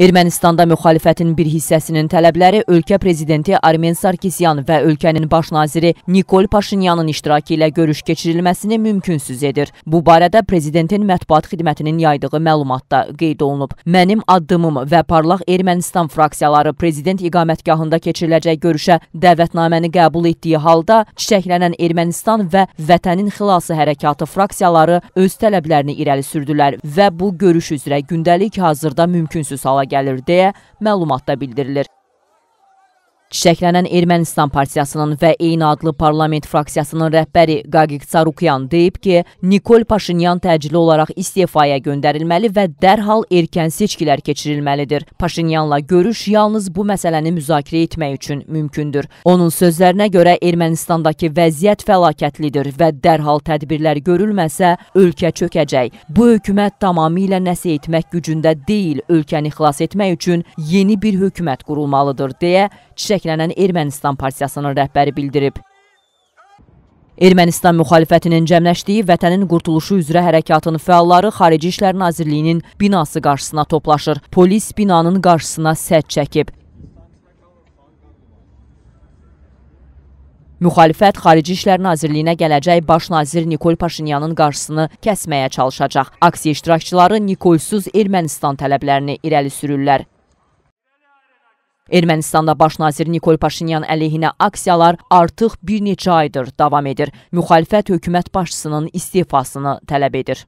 Ermənistanda müxalifətin bir hissəsinin tələbləri ölkə prezidenti Armen Sarkisyan və ölkənin baş naziri Nikol Paşinyanın iştirakı ilə görüş keçirilməsini mümkünsüz edir. Bu barədə prezidentin mətbuat xidmətinin yaydığı məlumatda qeyd olunub. Mənim addımım və Parlaq Ermənistan fraksiyaları prezident iqamətgahında keçiriləcək görüşə dəvətnaməni qəbul etdiyi halda çiçəklənən Ermənistan və Vətənin Xilası Hərəkatı fraksiyaları öz tələblərini irəli sürdülər və bu görüş üzrə gündəlik hazırda mümkünsüz hala gəlir deyə məlumatda bildirilir. Çiçəklənən Ermənistan Partiyasının və eyni adlı parlament fraksiyasının rəhbəri Qaqiq Sarukyan deyib ki, Nikol Paşinyan təcili olaraq istefaya göndərilməli və dərhal erkən seçkilər keçirilməlidir. Paşinyanla görüş yalnız bu məsələni müzakirə etmək üçün mümkündür. Onun sözlərinə görə Ermənistandakı vəziyyət fəlakətlidir və dərhal tədbirlər görülməsə ölkə çökəcək. Bu hökumət tamamilə nəsə etmək gücündə deyil, ölkəni xilas etmək üçün yeni bir hökumət qurulmalıdır deyə Çiçəklənən şəkillənən Ermənistan Partiyasının rəhbəri bildirib. Ermənistan müxalifətinin cəmləşdiyi vətənin qurtuluşu üzrə hərəkatın fəalları Xarici İşlər Nazirliyinin binası qarşısına toplaşır. Polis binanın qarşısına sədd çəkib. Müxalifət Xarici İşlər Nazirliyinə gələcək baş nazir Nikol Paşinyanın qarşısını kəsməyə çalışacaq. Aksiya iştirakçıları Nikolsuz Ermənistan tələblərini irəli sürürlər. Ermənistanda baş nazir Nikol Paşinyan əleyhinə aksiyalar artıq bir neçə aydır davam edir. Müxalifət hökumət başçısının istifasını tələb edir.